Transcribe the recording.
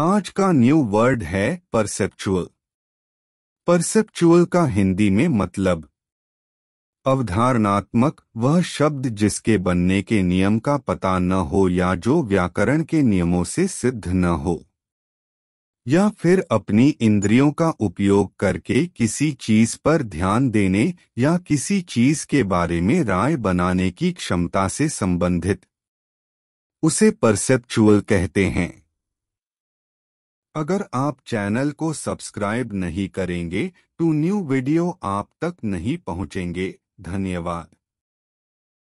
आज का new word है परसेप्चुअल परसेप्चुअल का हिंदी में मतलब अवधारणात्मक वह शब्द जिसके बनने के नियम का पता न हो या जो व्याकरण के नियमों से सिद्ध न हो या फिर अपनी इंद्रियों का उपयोग करके किसी चीज पर ध्यान देने या किसी चीज के बारे में राय बनाने की क्षमता से संबंधित उसे परसेप्चुअल कहते हैं अगर आप चैनल को सब्सक्राइब नहीं करेंगे तो न्यू वीडियो आप तक नहीं पहुंचेंगे धन्यवाद